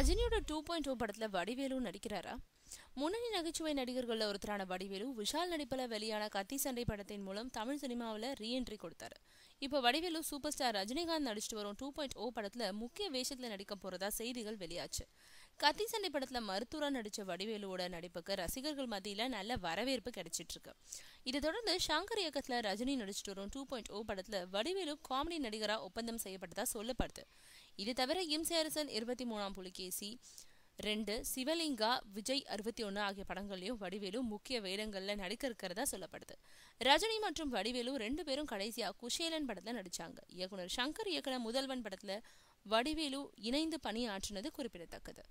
ரஜினியோட two point two படத்தில் வடிவேலு நடிக்கிறாரா முன்னணி நகைச்சுவை நடிகர்களில் ஒருத்தரான வடிவேலு விஷால் நடிப்பில் வெளியான கத்தி சண்டை படத்தின் மூலம் தமிழ் சினிமாவில் ரீஎன்ட்ரி கொடுத்தாரு இப்போ வடிவேலு சூப்பர் ஸ்டார் ரஜினிகாந்த் நடிச்சிட்டு வரும் டூ பாயிண்ட் ஓ படத்தில் முக்கிய வேஷத்தில் நடிக்க போகிறதா செய்திகள் வெளியாச்சு கத்தி சண்டை படத்தில் மருத்துவராக நடித்த வடிவேலுவோட நடிப்புக்கு ரசிகர்கள் மத்தியில் நல்ல வரவேற்பு கிடைச்சிட்டு இருக்கு இதை தொடர்ந்து ஷாங்கர் இயக்கத்தில் ரஜினி நடிச்சிட்டு வரும் டூ பாயிண்ட் ஓ படத்தில் வடிவேலு காமெடி நடிகராக ஒப்பந்தம் செய்யப்பட்டதாக சொல்லப்படுது இது தவிர அரசன் இருபத்தி மூணாம் புலிகேசி ரெண்டு சிவலிங்கா விஜய் அறுபத்தி ஒன்று ஆகிய படங்கள்லையும் வடிவேலு முக்கிய வேடங்களில் நடிக்க இருக்கிறதா சொல்லப்படுது ரஜினி மற்றும் வடிவேலு ரெண்டு பேரும் கடைசியாக குஷேலன் படத்தில் நடித்தாங்க இயக்குனர் சங்கர் இயக்குனர் முதல்வன் படத்தில் வடிவேலு இணைந்து பணியாற்றினது குறிப்பிடத்தக்கது